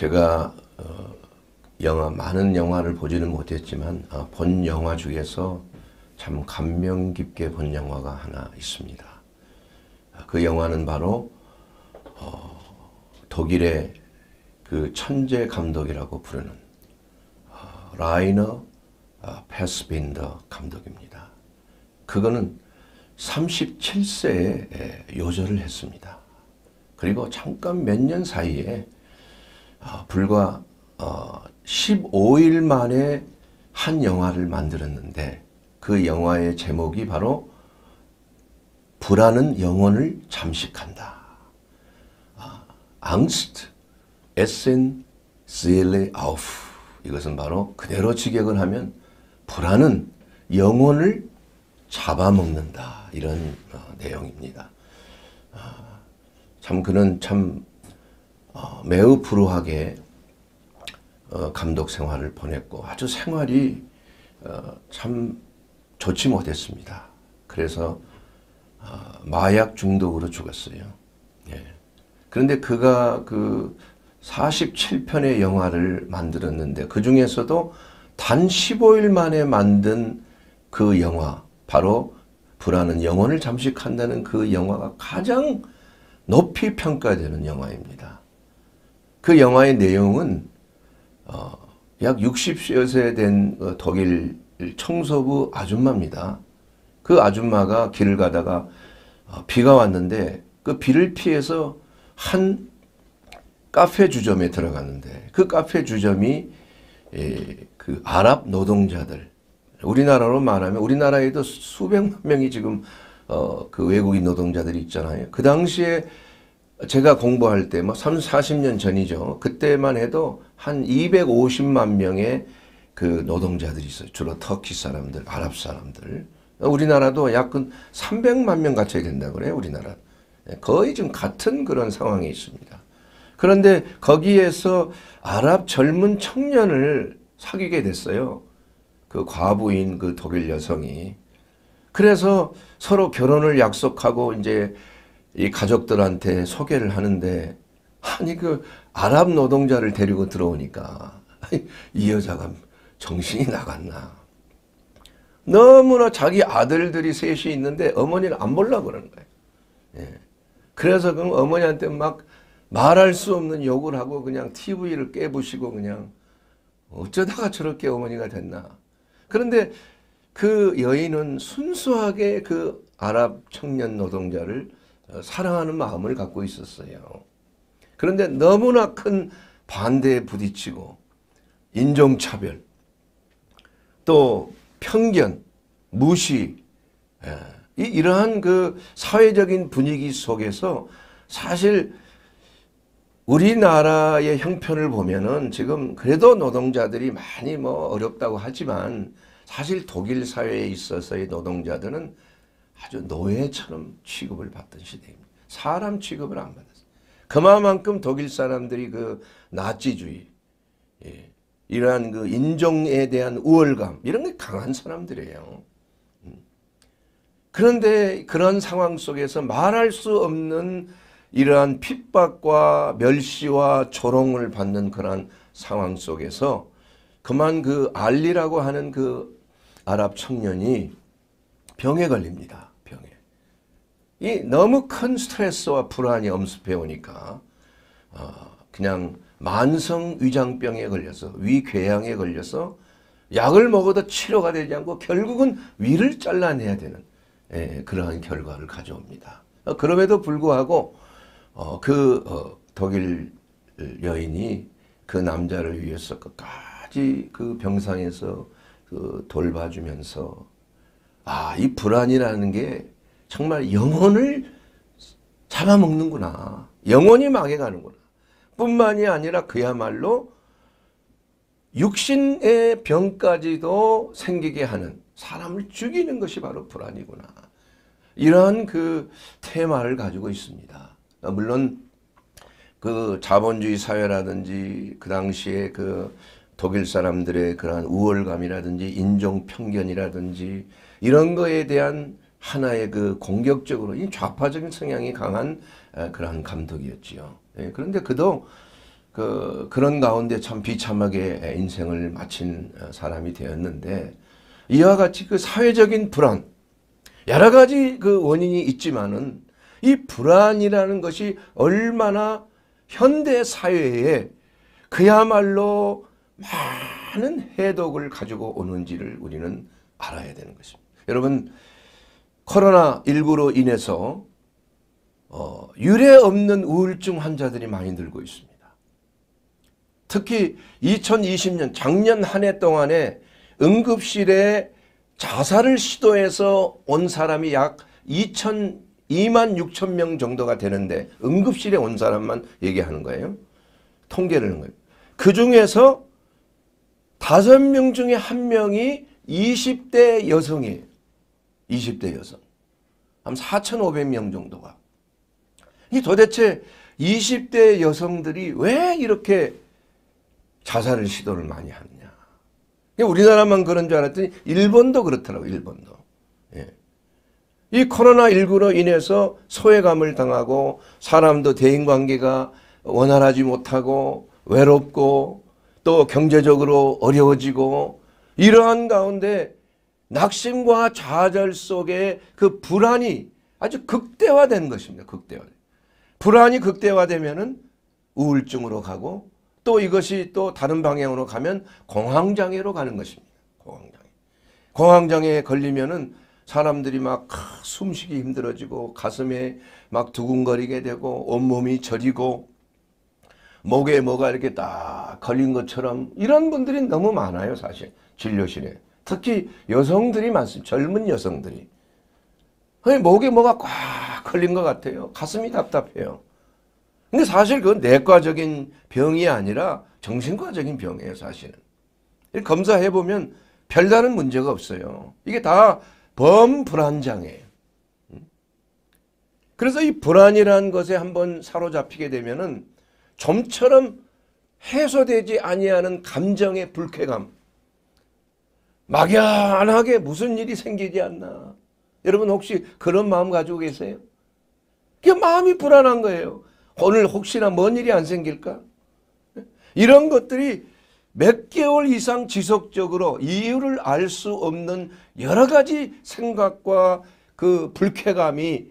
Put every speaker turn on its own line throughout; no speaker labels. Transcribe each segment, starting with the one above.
제가 어, 영화 많은 영화를 보지는 못했지만 아, 본 영화 중에서 참 감명 깊게 본 영화가 하나 있습니다. 아, 그 영화는 바로 어, 독일의 그 천재 감독이라고 부르는 어, 라이너 어, 패스빈더 감독입니다. 그거는 37세에 요절을 했습니다. 그리고 잠깐 몇 년 사이에 불과 15일 어, 만에 한 영화를 만들었는데 그 영화의 제목이 바로 불안은 영혼을 잠식한다. 앙스트, 에센, 시엘레 아우프 이것은 바로 그대로 직역을 하면 불안은 영혼을 잡아먹는다 이런 어, 내용입니다. 아, 참 그는 참 어, 매우 불우하게 어, 감독 생활을 보냈고 아주 생활이 어, 참 좋지 못했습니다. 그래서 어, 마약 중독으로 죽었어요. 예. 그런데 그가 그 47편의 영화를 만들었는데 그 중에서도 단 15일 만에 만든 그 영화 바로 불안은 영혼을 잠식한다는 그 영화가 가장 높이 평가되는 영화입니다. 그 영화의 내용은 어, 약 60여세 된 독일 어, 청소부 아줌마입니다. 그 아줌마가 길을 가다가 어, 비가 왔는데 그 비를 피해서 한 카페 주점에 들어갔는데 그 카페 주점이 예, 그 아랍 노동자들 우리나라로 말하면 우리나라에도 수백만 명이 지금 어, 그 외국인 노동자들이 있잖아요. 그 당시에 제가 공부할 때, 뭐, 3, 40년 전이죠. 그때만 해도 한 250만 명의 그 노동자들이 있어요. 주로 터키 사람들, 아랍 사람들. 우리나라도 약간 300만 명 갖춰야 된다고 그래요, 우리나라. 예, 거의 지금 같은 그런 상황에 있습니다. 그런데 거기에서 아랍 젊은 청년을 사귀게 됐어요. 그 과부인 그 독일 여성이. 그래서 서로 결혼을 약속하고 이제 이 가족들한테 소개를 하는데 아니 그 아랍 노동자를 데리고 들어오니까 이 여자가 정신이 나갔나 너무나 자기 아들들이 셋이 있는데 어머니를 안 보려고 그러는 거예요. 예. 그래서 그럼 어머니한테 막 말할 수 없는 욕을 하고 그냥 TV를 깨부시고 그냥 어쩌다가 저렇게 어머니가 됐나. 그런데 그 여인은 순수하게 그 아랍 청년 노동자를 어, 사랑하는 마음을 갖고 있었어요. 그런데 너무나 큰 반대에 부딪히고 인종차별 또 편견 무시 예, 이러한그 사회적인 분위기 속에서 사실 우리나라의 형편을 보면은 지금 그래도 노동자들이 많이 뭐 어렵다고 하지만 사실 독일 사회에 있어서의 노동자들은 아주 노예처럼 취급을 받던 시대입니다. 사람 취급을 안 받았어요. 그만큼 독일 사람들이 그 나치주의, 예, 이러한 그 인종에 대한 우월감 이런 게 강한 사람들이에요. 음. 그런데 그런 상황 속에서 말할 수 없는 이러한 핍박과 멸시와 조롱을 받는 그러 상황 속에서 그만 그 알리라고 하는 그 아랍 청년이 병에 걸립니다. 이 너무 큰 스트레스와 불안이 엄습해 오니까 어, 그냥 만성 위장병에 걸려서 위궤양에 걸려서 약을 먹어도 치료가 되지 않고 결국은 위를 잘라내야 되는 예, 그러한 결과를 가져옵니다. 어, 그럼에도 불구하고 어, 그 어, 독일 여인이 그 남자를 위해서 끝까지 그 병상에서 그 돌봐주면서 아이 불안이라는 게 정말 영혼을 잡아먹는구나. 영혼이 망해가는구나. 뿐만이 아니라 그야말로 육신의 병까지도 생기게 하는 사람을 죽이는 것이 바로 불안이구나. 이러한 그 테마를 가지고 있습니다. 물론 그 자본주의 사회라든지 그 당시에 그 독일 사람들의 그러한 우월감이라든지 인종 편견이라든지 이런 거에 대한 하나의 그 공격적으로 이 좌파적인 성향이 강한 그런 감독이었지요. 예, 그런데 그도 그 그런 가운데 참 비참하게 인생을 마친 어, 사람이 되었는데 이와 같이 그 사회적인 불안 여러 가지 그 원인이 있지만은 이 불안이라는 것이 얼마나 현대 사회에 그야말로 많은 해독을 가지고 오는지를 우리는 알아야 되는 것입니다. 여러분 코로나19로 인해서 어, 유례 없는 우울증 환자들이 많이 늘고 있습니다. 특히 2020년 작년 한 해 동안에 응급실에 자살을 시도해서 온 사람이 약 2천 2만 6천 명 정도가 되는데 응급실에 온 사람만 얘기하는 거예요. 통계를 하는 거예요. 그 중에서 5명 중에 1명이 20대 여성이에요. 20대 여성. 한 4,500명 정도가. 이 도대체 20대 여성들이 왜 이렇게 자살을 시도를 많이 하느냐. 우리나라만 그런 줄 알았더니 일본도 그렇더라고 일본도. 예. 이 코로나19로 인해서 소외감을 당하고 사람도 대인관계가 원활하지 못하고 외롭고 또 경제적으로 어려워지고 이러한 가운데 낙심과 좌절 속에 그 불안이 아주 극대화된 것입니다. 극대화. 불안이 극대화되면은 우울증으로 가고 또 이것이 또 다른 방향으로 가면 공황장애로 가는 것입니다. 공황장애. 공황장애에 걸리면은 사람들이 막 숨쉬기 힘들어지고 가슴에 막 두근거리게 되고 온몸이 저리고 목에 뭐가 이렇게 딱 걸린 것처럼 이런 분들이 너무 많아요 사실 진료실에. 특히 여성들이 많습니다. 젊은 여성들이. 그 목에 뭐가 꽉 걸린 것 같아요. 가슴이 답답해요. 근데 사실 그건 내과적인 병이 아니라 정신과적인 병이에요. 사실은. 검사해보면 별다른 문제가 없어요. 이게 다 범불안장애예요. 음? 그래서 이 불안이라는 것에 한번 사로잡히게 되면은 좀처럼 해소되지 아니하는 감정의 불쾌감 막연하게 무슨 일이 생기지 않나. 여러분 혹시 그런 마음 가지고 계세요? 그 마음이 불안한 거예요. 오늘 혹시나 뭔 일이 안 생길까? 이런 것들이 몇 개월 이상 지속적으로 이유를 알 수 없는 여러 가지 생각과 그 불쾌감이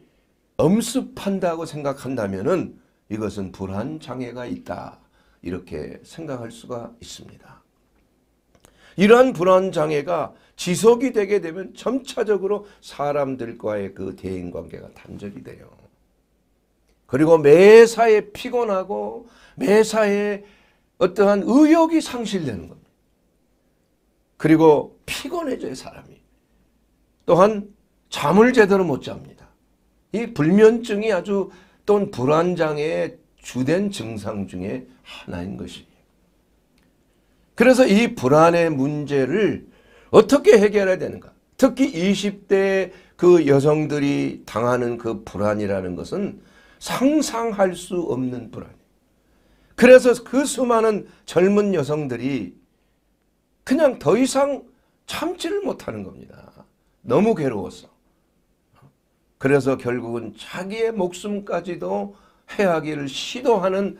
엄습한다고 생각한다면 이것은 불안 장애가 있다. 이렇게 생각할 수가 있습니다. 이러한 불안 장애가 지속이 되게 되면 점차적으로 사람들과의 그 대인관계가 단절이 돼요. 그리고 매사에 피곤하고 매사에 어떠한 의욕이 상실되는 겁니다. 그리고 피곤해져요 사람이. 또한 잠을 제대로 못 잡니다. 이 불면증이 아주 또는 불안장애의 주된 증상 중에 하나인 것이 그래서 이 불안의 문제를 어떻게 해결해야 되는가? 특히 20대 그 여성들이 당하는 그 불안이라는 것은 상상할 수 없는 불안. 그래서 그 수많은 젊은 여성들이 그냥 더 이상 참지를 못하는 겁니다. 너무 괴로워서. 그래서 결국은 자기의 목숨까지도 해하기를 시도하는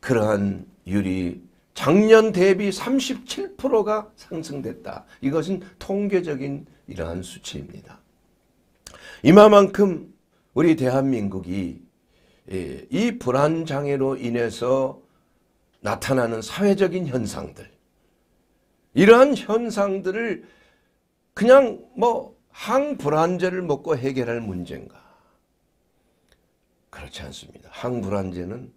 그러한 유리 작년 대비 37%가 상승됐다. 이것은 통계적인 이러한 수치입니다. 이마만큼 우리 대한민국이 예, 이 불안 장애로 인해서 나타나는 사회적인 현상들 이러한 현상들을 그냥 뭐 항불안제를 먹고 해결할 문제인가 그렇지 않습니다. 항불안제는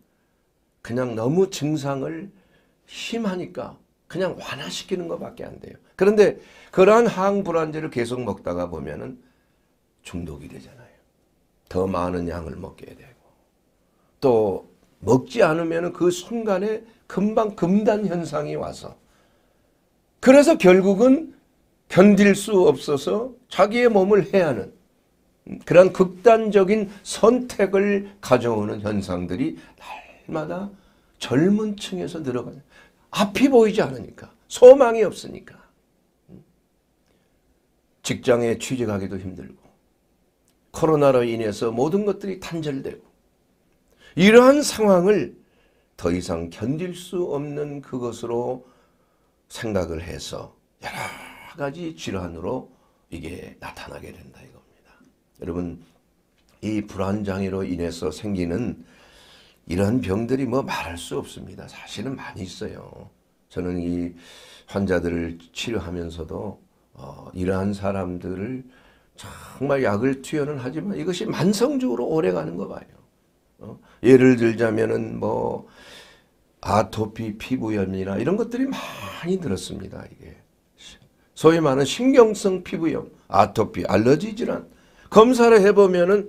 그냥 너무 증상을 심하니까 그냥 완화시키는 것밖에 안 돼요. 그런데 그러한 항불안제를 계속 먹다가 보면은 중독이 되잖아요. 더 많은 양을 먹게 되고 또 먹지 않으면 그 순간에 금방 금단 현상이 와서 그래서 결국은 견딜 수 없어서 자기의 몸을 해하는 그런 극단적인 선택을 가져오는 현상들이 날마다 젊은 층에서 늘어가요. 앞이 보이지 않으니까 소망이 없으니까 직장에 취직하기도 힘들고 코로나로 인해서 모든 것들이 단절되고 이러한 상황을 더 이상 견딜 수 없는 그것으로 생각을 해서 여러 가지 질환으로 이게 나타나게 된다 이겁니다. 여러분 이 불안장애로 인해서 생기는 이런 병들이 뭐 말할 수 없습니다. 사실은 많이 있어요. 저는 이 환자들을 치료하면서도 어, 이러한 사람들을 정말 약을 투여는 하지만 이것이 만성적으로 오래 가는 거 봐요. 어? 예를 들자면은 뭐 아토피 피부염이나 이런 것들이 많이 들었습니다. 이게 소위 말하는 신경성 피부염, 아토피, 알러지 질환 검사를 해보면은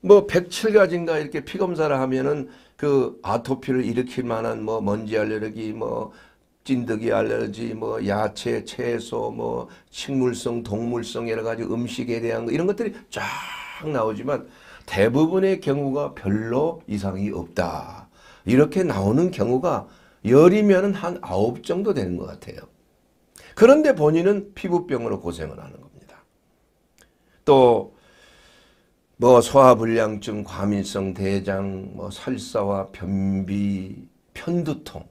뭐 107가지인가 이렇게 피 검사를 하면은 그 아토피를 일으킬 만한 뭐 먼지 알레르기 뭐 찐득이 알레르기 뭐 야채 채소 뭐 식물성 동물성 여러 가지 음식에 대한 거 이런 것들이 쫙 나오지만 대부분의 경우가 별로 이상이 없다. 이렇게 나오는 경우가 열이면 한 아홉 정도 되는 것 같아요. 그런데 본인은 피부병으로 고생을 하는 겁니다. 또뭐 소화불량증, 과민성 대장, 뭐 설사와 변비, 편두통,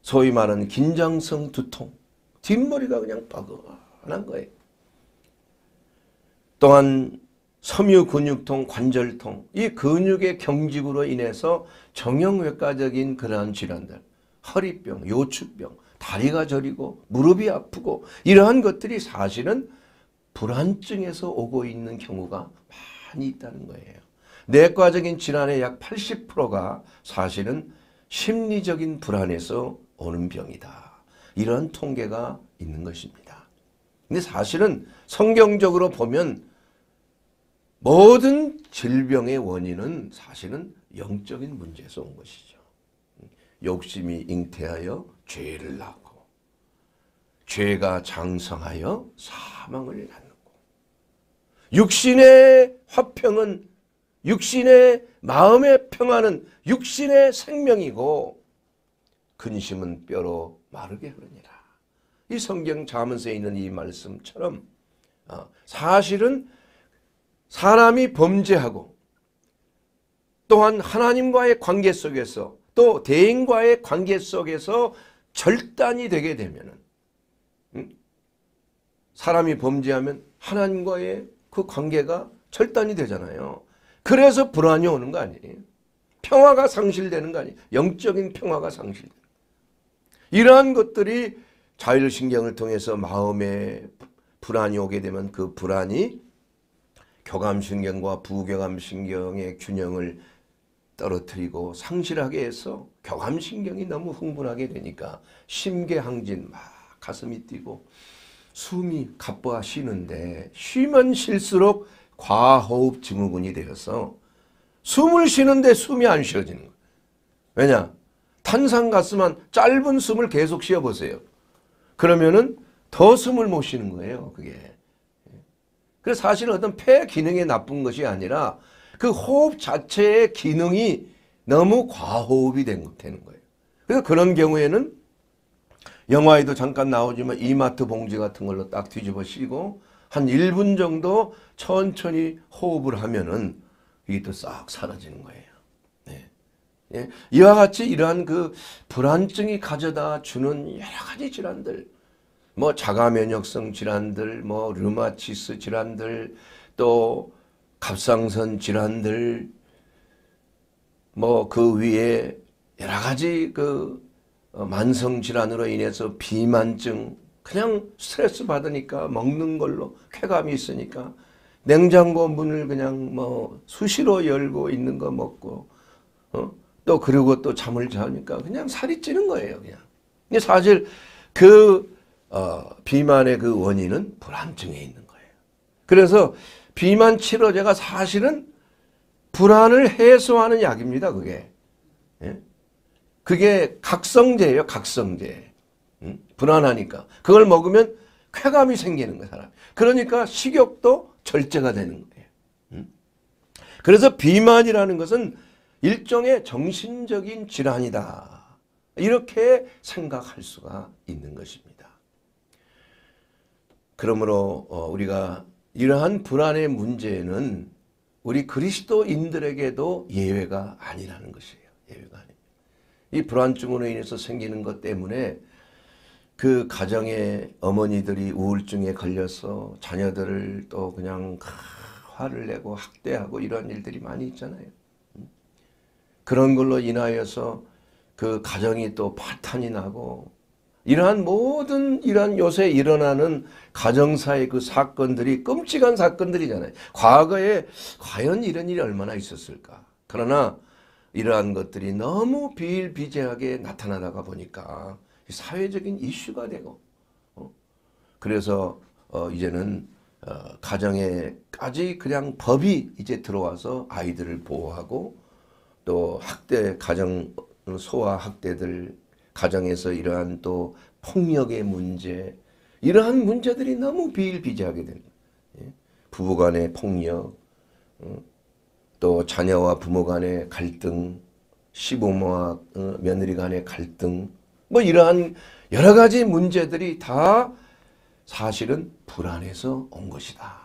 소위 말하는 긴장성 두통, 뒷머리가 그냥 뻐근한 거예요. 또한 섬유근육통, 관절통, 이 근육의 경직으로 인해서 정형외과적인 그러한 질환들, 허리병, 요추병, 다리가 저리고 무릎이 아프고 이러한 것들이 사실은 불안증에서 오고 있는 경우가 많이 있다는 거예요. 내과적인 질환의 약 80%가 사실은 심리적인 불안에서 오는 병이다. 이런 통계가 있는 것입니다. 근데 사실은 성경적으로 보면 모든 질병의 원인은 사실은 영적인 문제에서 온 것이죠. 욕심이 잉태하여 죄를 낳고 죄가 장성하여 사망을 낳는 육신의 화평은 육신의 마음의 평화는 육신의 생명이고 근심은 뼈로 마르게 흐르니라. 이 성경 자문서에 있는 이 말씀처럼 어, 사실은 사람이 범죄하고 또한 하나님과의 관계 속에서 또 대인과의 관계 속에서 절단이 되게 되면 음? 사람이 범죄하면 하나님과의 그 관계가 절단이 되잖아요. 그래서 불안이 오는 거 아니에요. 평화가 상실되는 거 아니에요. 영적인 평화가 상실되요 이러한 것들이 자율신경을 통해서 마음에 불안이 오게 되면 그 불안이 교감신경과 부교감신경의 균형을 떨어뜨리고 상실하게 해서 교감신경이 너무 흥분하게 되니까 심계항진 막 가슴이 뛰고 숨이 가빠 쉬는데 쉬면 쉴수록 과호흡 증후군이 되어서 숨을 쉬는데 숨이 안 쉬어지는 거예요. 왜냐? 탄산 가스만 짧은 숨을 계속 쉬어보세요. 그러면은 더 숨을 못 쉬는 거예요. 그게. 그래서 사실 어떤 폐 기능이 나쁜 것이 아니라 그 호흡 자체의 기능이 너무 과호흡이 된, 되는 거예요. 그래서 그런 경우에는 영화에도 잠깐 나오지만 이마트 봉지 같은 걸로 딱 뒤집어 씌고 한 1분 정도 천천히 호흡을 하면은 이게 또 싹 사라지는 거예요. 네. 예. 이와 같이 이러한 그 불안증이 가져다 주는 여러 가지 질환들, 뭐 자가 면역성 질환들, 뭐 르마티스 질환들, 또 갑상선 질환들, 뭐 그 위에 여러 가지 그 어, 만성 질환으로 인해서 비만증 그냥 스트레스 받으니까 먹는 걸로 쾌감이 있으니까 냉장고 문을 그냥 뭐 수시로 열고 있는 거 먹고 어? 또 그리고 또 잠을 자니까 그냥 살이 찌는 거예요 그냥 근데 사실 그 어, 비만의 그 원인은 불안증에 있는 거예요 그래서 비만 치료제가 사실은 불안을 해소하는 약입니다 그게 그게 각성제예요. 각성제. 응? 불안하니까. 그걸 먹으면 쾌감이 생기는 거예요. 사람. 그러니까 식욕도 절제가 되는 거예요. 응? 그래서 비만이라는 것은 일종의 정신적인 질환이다. 이렇게 생각할 수가 있는 것입니다. 그러므로 어, 우리가 이러한 불안의 문제는 우리 그리스도인들에게도 예외가 아니라는 것이에요. 예외가 아니에요. 이 불안증으로 인해서 생기는 것 때문에 그 가정의 어머니들이 우울증에 걸려서 자녀들을 또 그냥 화를 내고 학대하고 이런 일들이 많이 있잖아요. 음? 그런 걸로 인하여서 그 가정이 또 파탄이 나고 이러한 모든 이러한 요새 일어나는 가정사의 그 사건들이 끔찍한 사건들이잖아요. 과거에 과연 이런 일이 얼마나 있었을까. 그러나 이러한 것들이 너무 비일비재하게 나타나다가 보니까 사회적인 이슈가 되고 어? 그래서 어, 이제는 어, 가정에까지 그냥 법이 이제 들어와서 아이들을 보호하고 또 학대 가정 소아 학대들 가정에서 이러한 또 폭력의 문제 이러한 문제들이 너무 비일비재하게 되는 예? 부부간의 폭력 어? 또 자녀와 부모 간의 갈등, 시부모와 어, 며느리 간의 갈등, 뭐 이러한 여러 가지 문제들이 다 사실은 불안에서 온 것이다.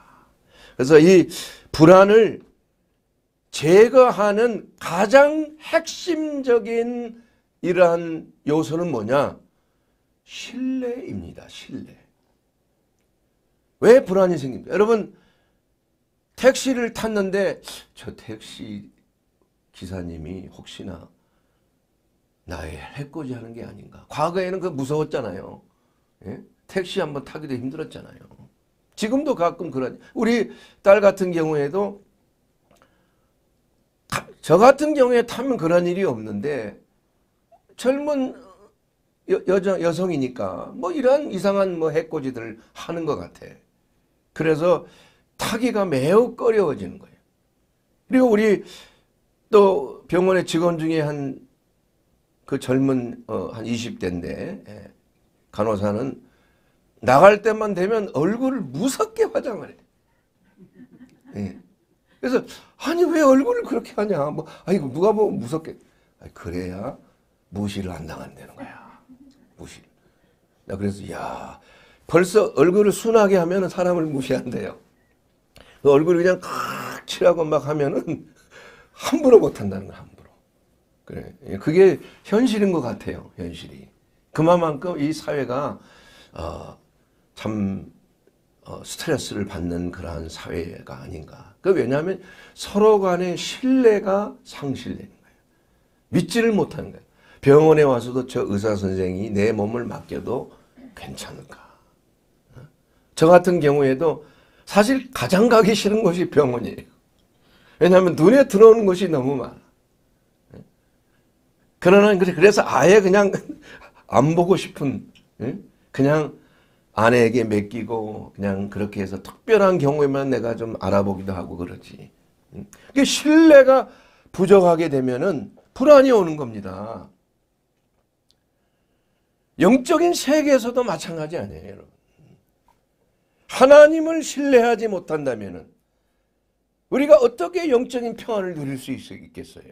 그래서 이 불안을 제거하는 가장 핵심적인 이러한 요소는 뭐냐? 신뢰입니다. 신뢰. 왜 불안이 생깁니까? 여러분 택시를 탔는데 저 택시 기사님이 혹시나 나의 해코지 하는 게 아닌가. 과거에는 그 무서웠잖아요. 예? 택시 한번 타기도 힘들었잖아요. 지금도 가끔 그런 우리 딸 같은 경우에도 저 같은 경우에 타면 그런 일이 없는데 젊은 여, 여자, 여성이니까 뭐 이런 이상한 뭐해코지들 하는 것 같아. 그래서 타기가 매우 꺼려워지는 거예요. 그리고 우리 또 병원의 직원 중에 한 그 젊은 어, 한 20대인데 예, 간호사는 나갈 때만 되면 얼굴을 무섭게 화장을 해. 예. 그래서 아니 왜 얼굴을 그렇게 하냐? 뭐아이 누가 보면 뭐 무섭게 아니, 그래야 무시를 안 당한다는 거야. 무시. 나 그래서 야 벌써 얼굴을 순하게 하면 사람을 무시한대요. 그 얼굴 그냥 칵 칠하고 막 하면은 함부로 못한다는 거 함부로. 그래. 예, 그게 현실인 것 같아요. 현실이. 그만큼 이 사회가 어, 참 어, 스트레스를 받는 그러한 사회가 아닌가. 그 왜냐하면 서로 간의 신뢰가 상실되는 거예요. 믿지를 못하는 거예요. 병원에 와서도 저 의사 선생이 내 몸을 맡겨도 괜찮을까. 어? 저 같은 경우에도 사실 가장 가기 싫은 곳이 병원이에요. 왜냐하면 눈에 들어오는 것이 너무 많아. 그러나 그래서 아예 그냥 안 보고 싶은 그냥 아내에게 맡기고 그냥 그렇게 해서 특별한 경우에만 내가 좀 알아보기도 하고 그러지. 그러니까 신뢰가 부족하게 되면은 불안이 오는 겁니다. 영적인 세계에서도 마찬가지 아니에요, 여러분. 하나님을 신뢰하지 못한다면 우리가 어떻게 영적인 평안을 누릴 수 있겠어요?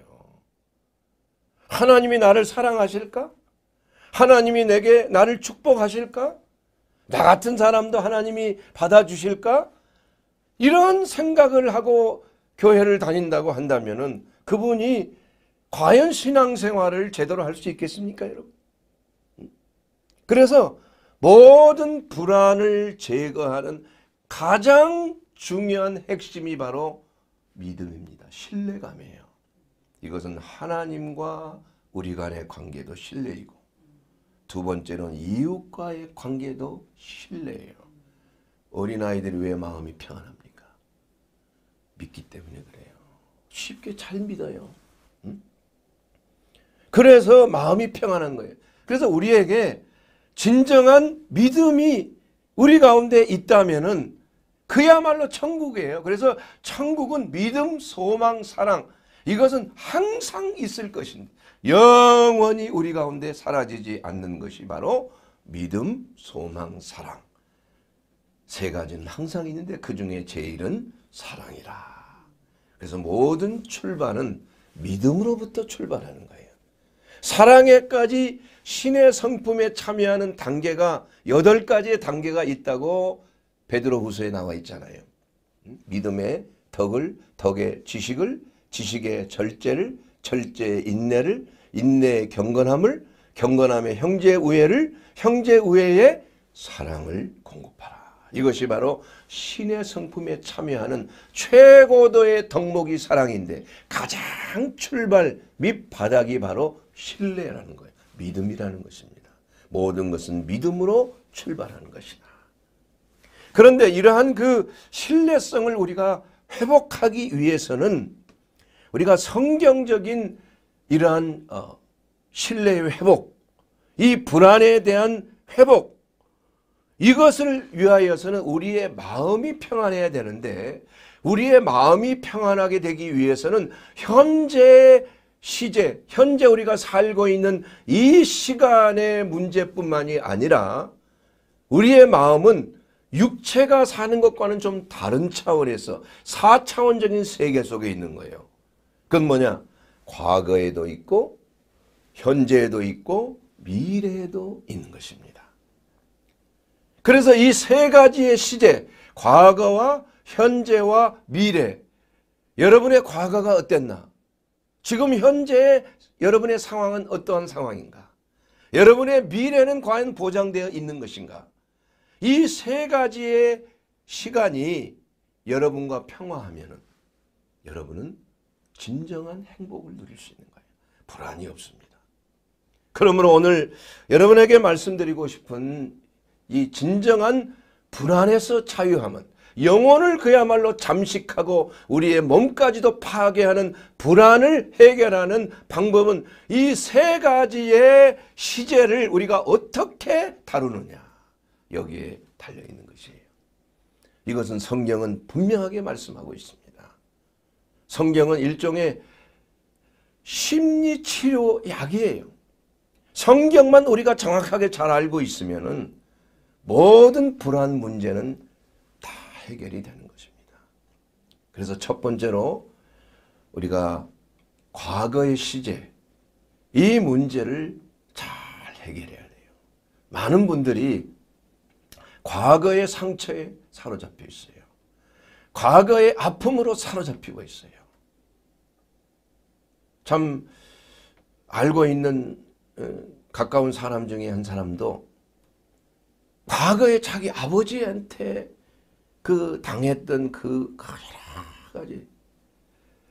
하나님이 나를 사랑하실까? 하나님이 내게 나를 축복하실까? 나 같은 사람도 하나님이 받아주실까? 이런 생각을 하고 교회를 다닌다고 한다면 그분이 과연 신앙생활을 제대로 할 수 있겠습니까 여러분? 음. 그래서 모든 불안을 제거하는 가장 중요한 핵심이 바로 믿음입니다. 신뢰감이에요. 이것은 하나님과 우리 간의 관계도 신뢰이고 두 번째는 이웃과의 관계도 신뢰예요. 어린아이들이 왜 마음이 평안합니까? 믿기 때문에 그래요. 쉽게 잘 믿어요. 응? 그래서 마음이 평안한 거예요. 그래서 우리에게 진정한 믿음이 우리 가운데 있다면은 그야말로 천국이에요. 그래서 천국은 믿음, 소망, 사랑 이것은 항상 있을 것입니다. 영원히 우리 가운데 사라지지 않는 것이 바로 믿음, 소망, 사랑. 세 가지는 항상 있는데 그 중에 제일은 사랑이라. 그래서 모든 출발은 믿음으로부터 출발하는 거예요. 사랑에까지 신의 성품에 참여하는 단계가 여덟 가지의 단계가 있다고 베드로 후서에 나와 있잖아요. 음? 믿음의 덕을, 덕의 지식을, 지식의 절제를, 절제의 인내를, 인내의 경건함을, 경건함의 형제 우애를, 형제 우애의 사랑을 공급하라. 이것이 바로 신의 성품에 참여하는 최고도의 덕목이 사랑인데 가장 출발 밑바닥이 바로 신뢰라는 거예요. 믿음이라는 것입니다. 모든 것은 믿음으로 출발하는 것이다. 그런데 이러한 그 신뢰성을 우리가 회복하기 위해서는 우리가 성경적인 이러한 어, 신뢰의 회복, 이 불안에 대한 회복, 이것을 위하여서는 우리의 마음이 평안해야 되는데 우리의 마음이 평안하게 되기 위해서는 현재 시제, 현재 우리가 살고 있는 이 시간의 문제뿐만이 아니라 우리의 마음은 육체가 사는 것과는 좀 다른 차원에서 4차원적인 세계 속에 있는 거예요. 그건 뭐냐? 과거에도 있고 현재에도 있고 미래에도 있는 것입니다. 그래서 이 세 가지의 시제, 과거와 현재와 미래, 여러분의 과거가 어땠나? 지금 현재 여러분의 상황은 어떠한 상황인가? 여러분의 미래는 과연 보장되어 있는 것인가? 이 세 가지의 시간이 여러분과 평화하면 여러분은 진정한 행복을 누릴 수 있는 거예요. 불안이 없습니다. 그러므로 오늘 여러분에게 말씀드리고 싶은 이 진정한 불안에서 자유함은 영혼을 그야말로 잠식하고 우리의 몸까지도 파괴하는 불안을 해결하는 방법은 이 세 가지의 시제를 우리가 어떻게 다루느냐 여기에 달려있는 것이에요. 이것은 성경은 분명하게 말씀하고 있습니다. 성경은 일종의 심리치료 약이에요. 성경만 우리가 정확하게 잘 알고 있으면 모든 불안 문제는 해결이 되는 것입니다. 그래서 첫 번째로 우리가 과거의 시제 이 문제를 잘 해결해야 돼요. 많은 분들이 과거의 상처에 사로잡혀 있어요. 과거의 아픔으로 사로잡히고 있어요. 참 알고 있는 어, 가까운 사람 중에 한 사람도 과거에 자기 아버지한테 그 당했던 그 여러 가지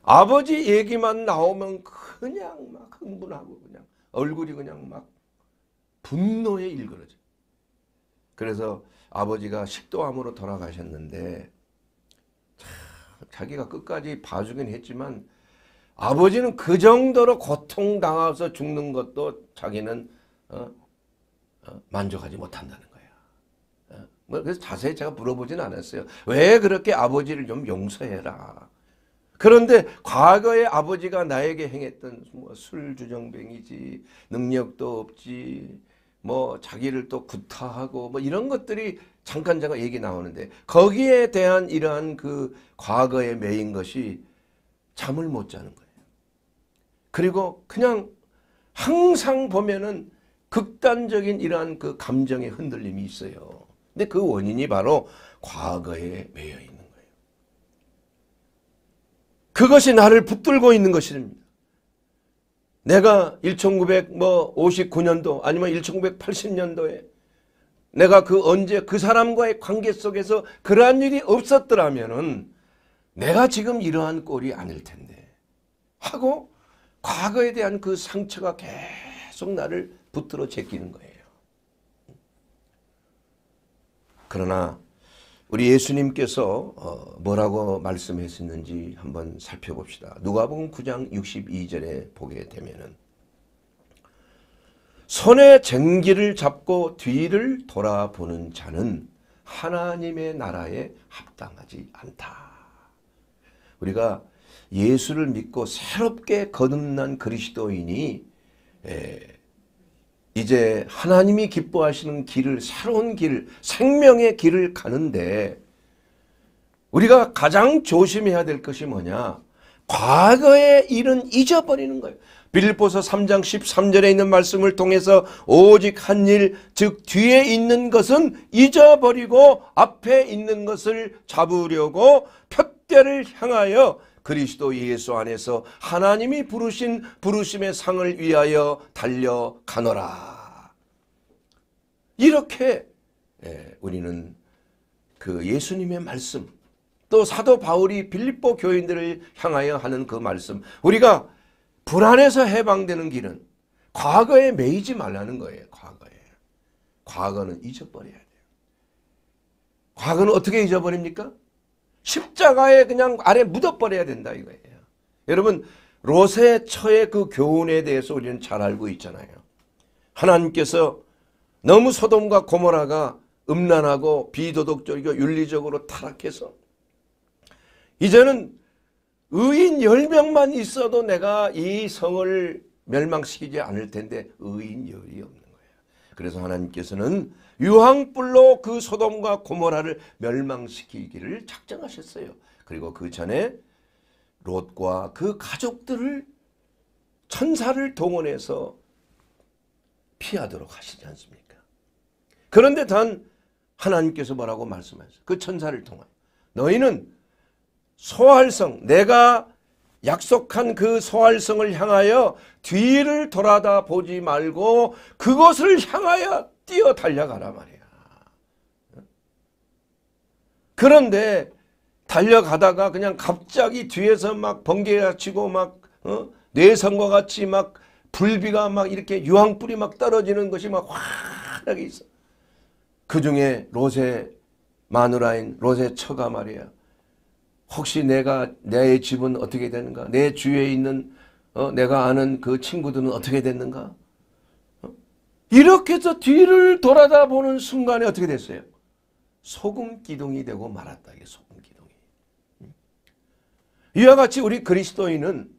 아버지 얘기만 나오면 그냥 막 흥분하고 그냥 얼굴이 그냥 막 분노에 일그러져. 그래서 아버지가 식도암으로 돌아가셨는데 자기가 끝까지 봐주긴 했지만 아버지는 그 정도로 고통당해서 죽는 것도 자기는 어? 어? 만족하지 못한다는 거예요. 뭐 그래서 자세히 제가 물어보진 않았어요. 왜 그렇게 아버지를 좀 용서해라. 그런데 과거에 아버지가 나에게 행했던 뭐술 주정뱅이지 능력도 없지 뭐 자기를 또 구타하고 뭐 이런 것들이 잠깐 잠깐 얘기 나오는데 거기에 대한 이러한 그 과거에 매인 것이 잠을 못 자는 거예요. 그리고 그냥 항상 보면은 극단적인 이러한 그 감정의 흔들림이 있어요. 근데 그 원인이 바로 과거에 매여 있는 거예요. 그것이 나를 붙들고 있는 것입니다. 내가 1959년도 뭐 아니면 1980년도에 내가 그 언제 그 사람과의 관계 속에서 그러한 일이 없었더라면 내가 지금 이러한 꼴이 아닐 텐데 하고 과거에 대한 그 상처가 계속 나를 붙들어 제끼는 거예요. 그러나 우리 예수님께서 어, 뭐라고 말씀했었는지 한번 살펴봅시다. 누가복음 9장 62절에 보게 되면은 손에 쟁기를 잡고 뒤를 돌아보는 자는 하나님의 나라에 합당하지 않다. 우리가 예수를 믿고 새롭게 거듭난 그리스도인이 에, 예, 이제 하나님이 기뻐하시는 길을 새로운 길 생명의 길을 가는데 우리가 가장 조심해야 될 것이 뭐냐 과거의 일은 잊어버리는 거예요. 빌보서 3장 13절에 있는 말씀을 통해서 오직 한 일, 즉 뒤에 있는 것은 잊어버리고 앞에 있는 것을 잡으려고 푯대를 향하여 그리스도 예수 안에서 하나님이 부르신 부르심의 상을 위하여 달려가노라. 이렇게 예, 우리는 그 예수님의 말씀 또 사도 바울이 빌립보 교인들을 향하여 하는 그 말씀 우리가 불안에서 해방되는 길은 과거에 매이지 말라는 거예요. 과거에. 과거는 잊어버려야 돼요. 과거는 어떻게 잊어버립니까? 십자가에 그냥 아래 묻어버려야 된다 이거예요. 여러분 로세처의 그 교훈에 대해서 우리는 잘 알고 있잖아요. 하나님께서 너무 소돔과 고모라가 음란하고 비도덕적이고 윤리적으로 타락해서 이제는 의인 10명만 있어도 내가 이 성을 멸망시키지 않을 텐데 의인 열이 없는 거예요. 그래서 하나님께서는 유황불로 그 소돔과 고모라를 멸망시키기를 작정하셨어요. 그리고 그 전에 롯과 그 가족들을 천사를 동원해서 피하도록 하시지 않습니까? 그런데 단 하나님께서 뭐라고 말씀하셨어요? 그 천사를 통하여 너희는 소활성 내가 약속한 그 소활성을 향하여 뒤를 돌아다 보지 말고 그것을 향하여 뛰어 달려가라 말이야. 그런데 달려가다가 그냥 갑자기 뒤에서 막 번개가 치고 막 어? 뇌성과 같이 막 불비가 막 이렇게 유황불이 막 떨어지는 것이 막 환하게 있어. 그 중에 로의 마누라인 로의 처가 말이야. 혹시 내가 내 집은 어떻게 되는가? 내 주위에 있는 어? 내가 아는 그 친구들은 어떻게 됐는가? 이렇게 해서 뒤를 돌아다 보는 순간에 어떻게 됐어요? 소금 기둥이 되고 말았다. 이게 소금 기둥이. 이와 같이 우리 그리스도인은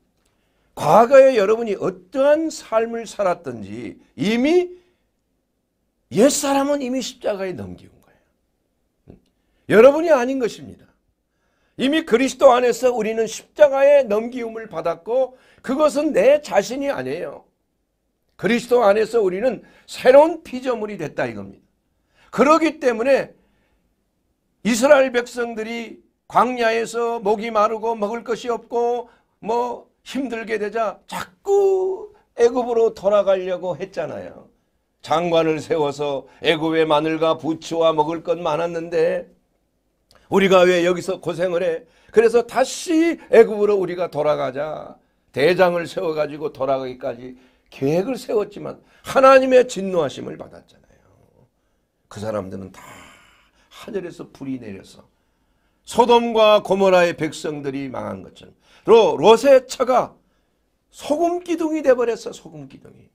과거에 여러분이 어떠한 삶을 살았든지 이미 옛사람은 이미 십자가에 넘기운 거예요. 여러분이 아닌 것입니다. 이미 그리스도 안에서 우리는 십자가의 넘기움을 받았고 그것은 내 자신이 아니에요. 그리스도 안에서 우리는 새로운 피조물이 됐다 이겁니다. 그러기 때문에 이스라엘 백성들이 광야에서 목이 마르고 먹을 것이 없고 뭐 힘들게 되자 자꾸 애굽으로 돌아가려고 했잖아요. 장관을 세워서 애굽에 마늘과 부추와 먹을 것 많았는데 우리가 왜 여기서 고생을 해? 그래서 다시 애굽으로 우리가 돌아가자. 대장을 세워가지고 돌아가기까지 계획을 세웠지만 하나님의 진노하심을 받았잖아요. 그 사람들은 다 하늘에서 불이 내려서 소돔과 고모라의 백성들이 망한 것처럼 롯의 차가 소금 기둥이 돼버렸어 소금 기둥이.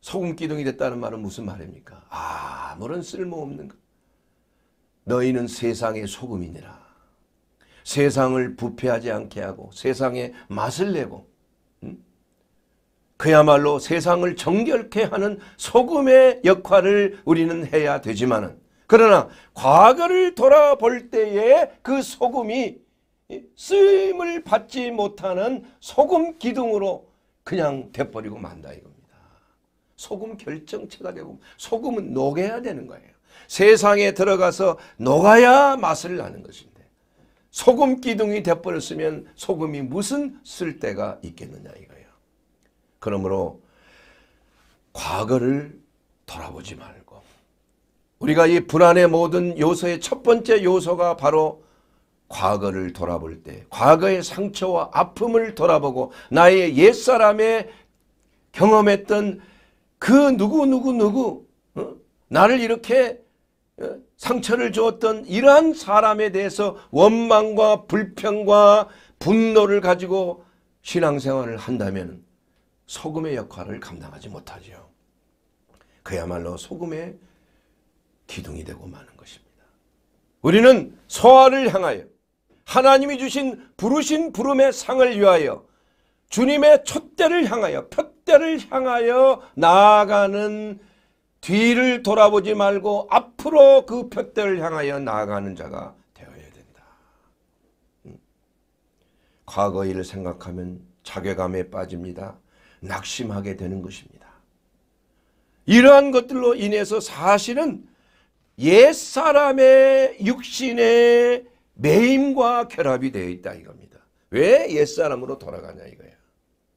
소금 기둥이 됐다는 말은 무슨 말입니까? 아, 아무런 쓸모없는 것. 너희는 세상의 소금이니라. 세상을 부패하지 않게 하고 세상에 맛을 내고 응? 그야말로 세상을 정결케 하는 소금의 역할을 우리는 해야 되지만은 그러나 과거를 돌아볼 때에 그 소금이 쓰임을 받지 못하는 소금 기둥으로 그냥 돼버리고 만다 이겁니다. 소금 결정체가 되고 소금은 녹아야 되는 거예요. 세상에 들어가서 녹아야 맛을 나는 것인데 소금 기둥이 돼버렸으면 소금이 무슨 쓸데가 있겠느냐 이거. 그러므로 과거를 돌아보지 말고 우리가 이불안의 모든 요소의 첫 번째 요소가 바로 과거를 돌아볼 때 과거의 상처와 아픔을 돌아보고 나의 옛사람의 경험했던 그 누구누구누구 어? 나를 이렇게 어? 상처를 주었던 이러한 사람에 대해서 원망과 불평과 분노를 가지고 신앙생활을 한다면 소금의 역할을 감당하지 못하죠 그야말로 소금의 기둥이 되고 마는 것입니다. 우리는 소화를 향하여 하나님이 주신 부르신 부름의 상을 위하여 주님의 촛대를 향하여 푯대를 향하여 나아가는 뒤를 돌아보지 말고 앞으로 그 푯대를 향하여 나아가는 자가 되어야 된다. 음. 과거 일을 생각하면 자괴감에 빠집니다. 낙심하게 되는 것입니다. 이러한 것들로 인해서 사실은 옛사람의 육신의 매임과 결합이 되어 있다 이겁니다. 왜 옛사람으로 돌아가냐 이거야.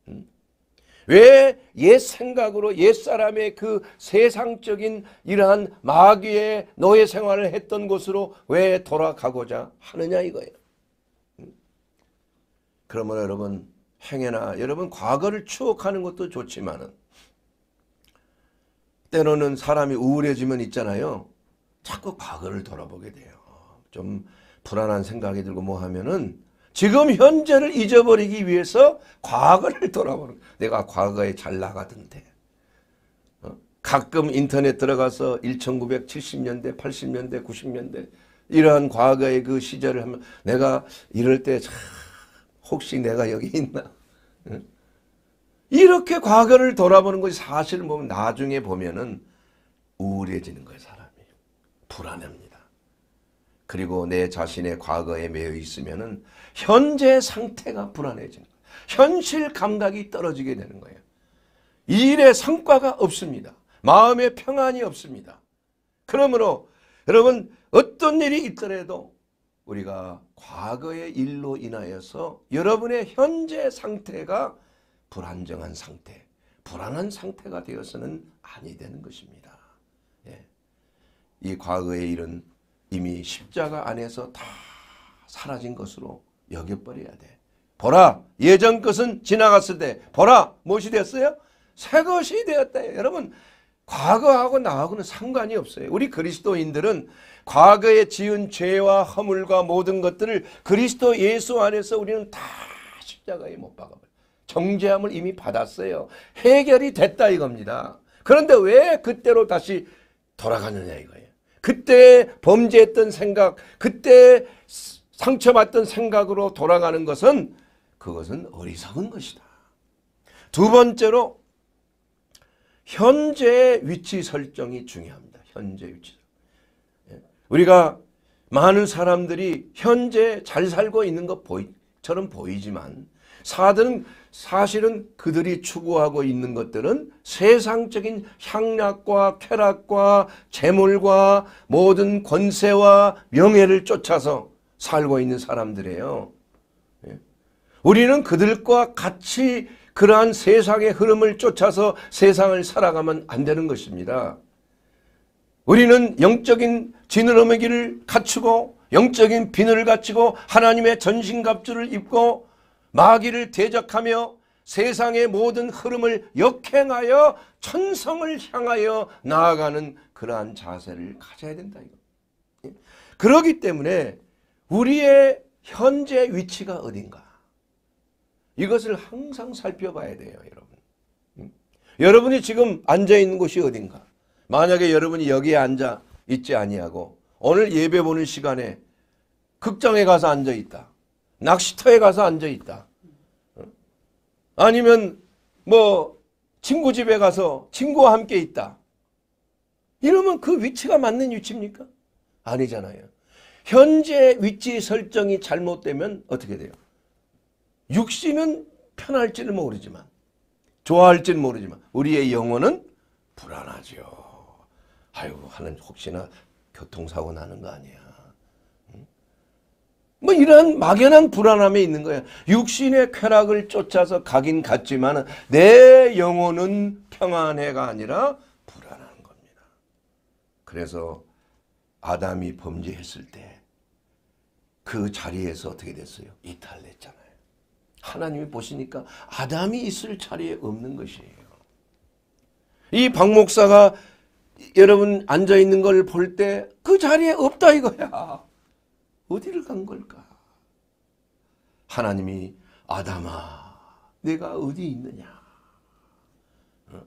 응? 음? 왜옛 생각으로 옛사람의 그 세상적인 이러한 마귀의 노예 생활을 했던 곳으로 왜 돌아가고자 하느냐 이거예요. 음? 그러므로 여러분 행해나 여러분 과거를 추억하는 것도 좋지만은 때로는 사람이 우울해지면 있잖아요. 자꾸 과거를 돌아보게 돼요. 좀 불안한 생각이 들고 뭐 하면은 지금 현재를 잊어버리기 위해서 과거를 돌아보는 내가 과거에 잘 나가던데 어? 가끔 인터넷 들어가서 1970년대 80년대 90년대 이러한 과거의 그 시절을 하면 내가 이럴 때참 혹시 내가 여기 있나? 이렇게 과거를 돌아보는 것이 사실 보면 나중에 보면은 우울해지는 거예요 사람이 불안합니다. 그리고 내 자신의 과거에 매여 있으면은 현재 상태가 불안해지는 거예요. 현실 감각이 떨어지게 되는 거예요. 일의 성과가 없습니다. 마음의 평안이 없습니다. 그러므로 여러분 어떤 일이 있더라도 우리가 과거의 일로 인하여서 여러분의 현재 상태가 불안정한 상태, 불안한 상태가 되어서는 아니 되는 것입니다. 예. 이 과거의 일은 이미 십자가 안에서 다 사라진 것으로 여겨버려야 돼. 보라 예전 것은 지나갔을 때 보라 무엇이 됐어요? 새 것이 되었다. 여러분 과거하고 나하고는 상관이 없어요. 우리 그리스도인들은 과거에 지은 죄와 허물과 모든 것들을 그리스도 예수 안에서 우리는 다 십자가에 못 박아버려. 정죄함을 이미 받았어요. 해결이 됐다 이겁니다. 그런데 왜 그때로 다시 돌아가느냐 이거예요. 그때 범죄했던 생각, 그때 상처받던 생각으로 돌아가는 것은 그것은 어리석은 것이다. 두 번째로 현재 위치 설정이 중요합니다. 현재 위치. 예. 우리가 많은 사람들이 현재 잘 살고 있는 것처럼 보이지만 사들은 사실은 그들이 추구하고 있는 것들은 세상적인 향락과 쾌락과 재물과 모든 권세와 명예를 쫓아서 살고 있는 사람들이에요. 예. 우리는 그들과 같이 그러한 세상의 흐름을 쫓아서 세상을 살아가면 안 되는 것입니다. 우리는 영적인 지느러미 길을 갖추고 영적인 비늘을 갖추고 하나님의 전신갑주를 입고 마귀를 대적하며 세상의 모든 흐름을 역행하여 천성을 향하여 나아가는 그러한 자세를 가져야 된다. 이거. 예? 그러기 때문에 우리의 현재 위치가 어딘가 이것을 항상 살펴봐야 돼요, 여러분. 여러분이 지금 앉아 있는 곳이 어딘가? 만약에 여러분이 여기에 앉아 있지 아니하고 오늘 예배 보는 시간에 극장에 가서 앉아 있다. 낚시터에 가서 앉아 있다. 아니면 뭐 친구 집에 가서 친구와 함께 있다. 이러면 그 위치가 맞는 위치입니까? 아니잖아요. 현재 위치 설정이 잘못되면 어떻게 돼요? 육신은 편할지는 모르지만 좋아할지는 모르지만 우리의 영혼은 불안하죠. 아유 하는 혹시나 교통사고 나는 거 아니야. 뭐 이런 막연한 불안함이 있는 거야. 육신의 쾌락을 쫓아서 가긴 갔지만 내 영혼은 평안해가 아니라 불안한 겁니다. 그래서 아담이 범죄했을 때 그 자리에서 어떻게 됐어요? 이탈했잖아요. 하나님이 보시니까 아담이 있을 자리에 없는 것이에요. 이박 목사가 여러분 앉아 있는 걸 볼 때 그 자리에 없다 이거야. 어디를 간 걸까? 하나님이 아담아 내가 어디 있느냐? 어?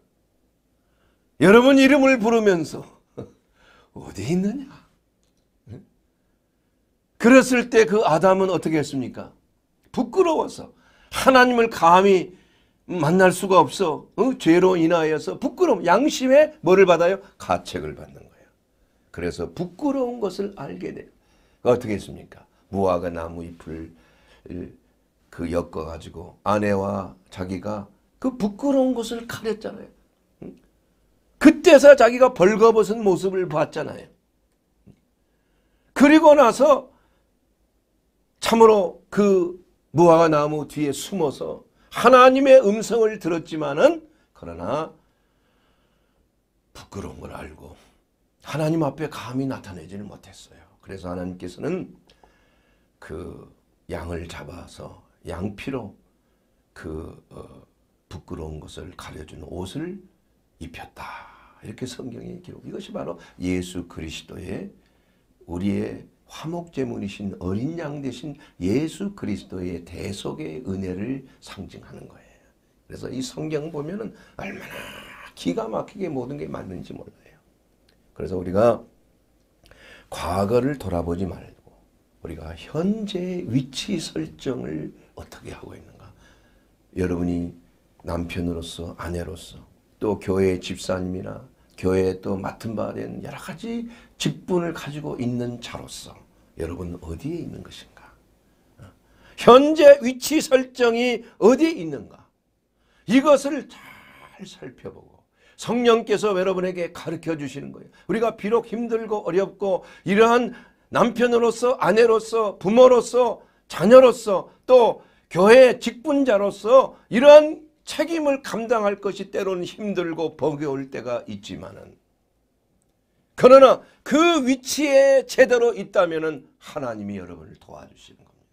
여러분 이름을 부르면서 어디 있느냐? 그랬을 때 그 아담은 어떻게 했습니까? 부끄러워서 하나님을 감히 만날 수가 없어. 어? 죄로 인하여서 부끄러움, 양심에 뭐를 받아요? 가책을 받는 거예요. 그래서 부끄러운 것을 알게 돼요. 어떻게 했습니까? 무화과 나무 잎을 그 엮어가지고 아내와 자기가 그 부끄러운 것을 가렸잖아요. 그때서 자기가 벌거벗은 모습을 봤잖아요. 그리고 나서 참으로 그 무화과 나무 뒤에 숨어서 하나님의 음성을 들었지만은 그러나 부끄러운 걸 알고 하나님 앞에 감히 나타내지를 못했어요. 그래서 하나님께서는 그 양을 잡아서 양피로 그 어, 부끄러운 것을 가려준 옷을 입혔다. 이렇게 성경에 기록. 이것이 바로 예수 그리스도의 우리의 화목제문이신 어린 양 대신 예수 그리스도의 대속의 은혜를 상징하는 거예요. 그래서 이 성경 보면은 얼마나 기가 막히게 모든 게 맞는지 몰라요. 그래서 우리가 과거를 돌아보지 말고 우리가 현재 위치 설정을 어떻게 하고 있는가. 여러분이 남편으로서 아내로서 또 교회 집사님이나 교회에 또 맡은 바된 여러 가지 직분을 가지고 있는 자로서 여러분 어디에 있는 것인가? 어? 현재 위치 설정이 어디에 있는가? 이것을 잘 살펴보고 성령께서 여러분에게 가르쳐 주시는 거예요. 우리가 비록 힘들고 어렵고 이러한 남편으로서 아내로서 부모로서 자녀로서 또 교회 직분자로서 이러한 책임을 감당할 것이 때로는 힘들고 버거울 때가 있지만은 그러나 그 위치에 제대로 있다면 하나님이 여러분을 도와주시는 겁니다.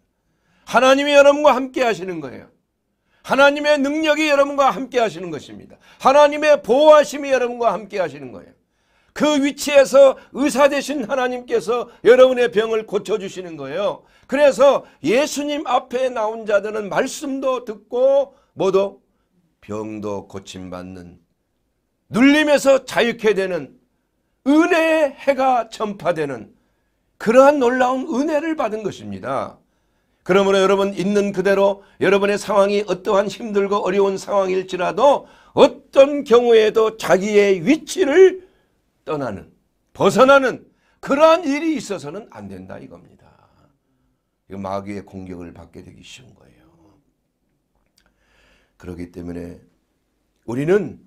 하나님이 여러분과 함께 하시는 거예요. 하나님의 능력이 여러분과 함께 하시는 것입니다. 하나님의 보호하심이 여러분과 함께 하시는 거예요. 그 위치에서 의사 되신 하나님께서 여러분의 병을 고쳐주시는 거예요. 그래서 예수님 앞에 나온 자들은 말씀도 듣고 뭐도 병도 고침받는 눌림에서 자유케 되는 은혜의 해가 전파되는 그러한 놀라운 은혜를 받은 것입니다. 그러므로 여러분 있는 그대로 여러분의 상황이 어떠한 힘들고 어려운 상황일지라도 어떤 경우에도 자기의 위치를 떠나는 벗어나는 그러한 일이 있어서는 안 된다 이겁니다. 마귀의 공격을 받게 되기 쉬운 거예요. 그렇기 때문에 우리는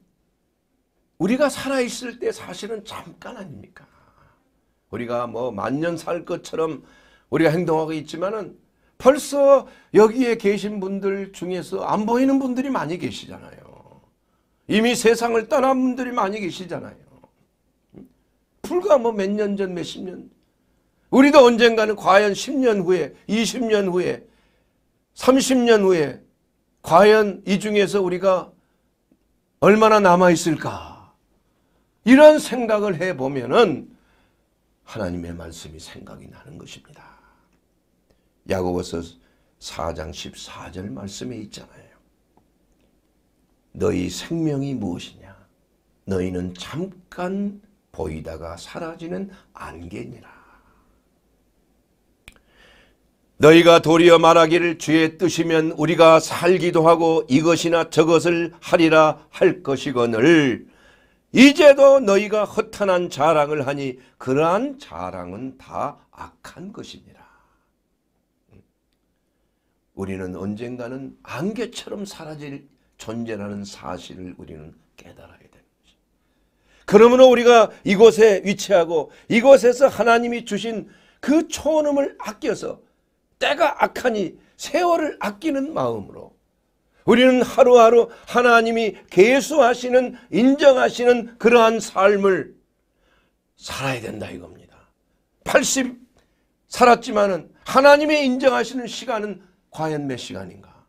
우리가 살아있을 때 사실은 잠깐 아닙니까? 우리가 뭐 만년 살 것처럼 우리가 행동하고 있지만은 벌써 여기에 계신 분들 중에서 안 보이는 분들이 많이 계시잖아요. 이미 세상을 떠난 분들이 많이 계시잖아요. 불과 뭐 몇 년 전, 몇 십 년. 우리도 언젠가는 과연 10년 후에, 20년 후에, 30년 후에 과연 이 중에서 우리가 얼마나 남아있을까? 이런 생각을 해보면은 하나님의 말씀이 생각이 나는 것입니다. 야고보서 4장 14절 말씀에 있잖아요. 너희 생명이 무엇이냐? 너희는 잠깐 보이다가 사라지는 안개니라. 너희가 도리어 말하기를 주의 뜻이면 우리가 살기도 하고 이것이나 저것을 하리라 할 것이거늘 이제도 너희가 허탄한 자랑을 하니 그러한 자랑은 다 악한 것이니라. 우리는 언젠가는 안개처럼 사라질 존재라는 사실을 우리는 깨달아야 되는 것입니다. 그러므로 우리가 이곳에 위치하고 이곳에서 하나님이 주신 그 초원음을 아껴서 때가 악하니 세월을 아끼는 마음으로 우리는 하루하루 하나님이 계수하시는 인정하시는 그러한 삶을 살아야 된다 이겁니다. 80 살았지만은 하나님의 인정하시는 시간은 과연 몇 시간인가?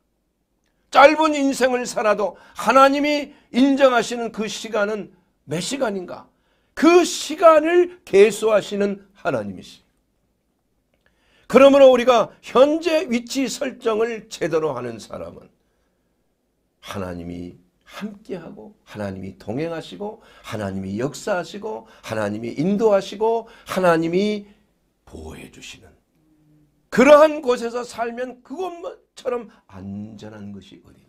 짧은 인생을 살아도 하나님이 인정하시는 그 시간은 몇 시간인가? 그 시간을 계수하시는 하나님이시. 그러므로 우리가 현재 위치 설정을 제대로 하는 사람은 하나님이 함께하고 하나님이 동행하시고 하나님이 역사하시고 하나님이 인도하시고 하나님이 보호해 주시는 그러한 곳에서 살면 그것처럼 안전한 것이 어디냐.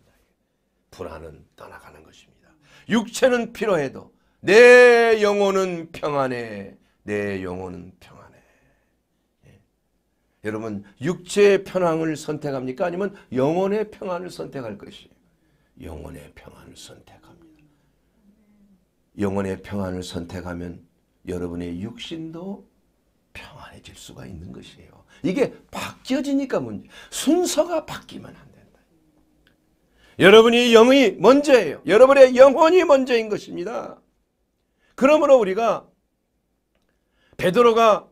불안은 떠나가는 것입니다. 육체는 필요해도 내 영혼은 평안해. 내 영혼은 평안해. 예. 여러분 육체의 편안을 선택합니까? 아니면 영혼의 평안을 선택할 것이에요. 영혼의 평안을 선택합니다. 영혼의 평안을 선택하면 여러분의 육신도 평안해질 수가 있는 것이에요. 이게 바뀌어지니까 문제. 순서가 바뀌면 안 된다. 여러분이 영이 먼저예요. 여러분의 영혼이 먼저인 것입니다. 그러므로 우리가 베드로가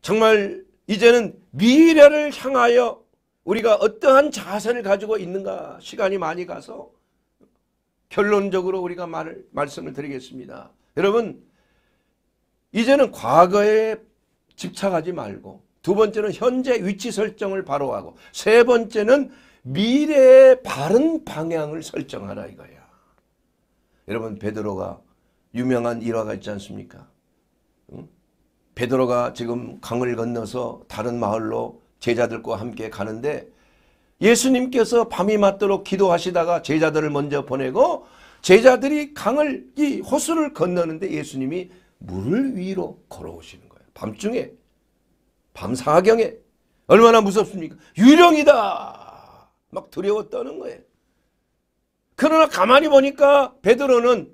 정말 이제는 미래를 향하여 우리가 어떠한 자세를 가지고 있는가 시간이 많이 가서 결론적으로 우리가 말 말씀을 드리겠습니다. 여러분 이제는 과거에 집착하지 말고 두 번째는 현재 위치 설정을 바로 하고 세 번째는 미래의 바른 방향을 설정하라 이거야. 여러분 베드로가 유명한 일화가 있지 않습니까? 응? 베드로가 지금 강을 건너서 다른 마을로 제자들과 함께 가는데 예수님께서 밤이 맞도록 기도하시다가 제자들을 먼저 보내고 제자들이 강을 이 호수를 건너는데 예수님이 물을 위로 걸어오시는 거예요. 밤중에 밤사경에 얼마나 무섭습니까? 유령이다. 막 두려워 떠는 거예요. 그러나 가만히 보니까 베드로는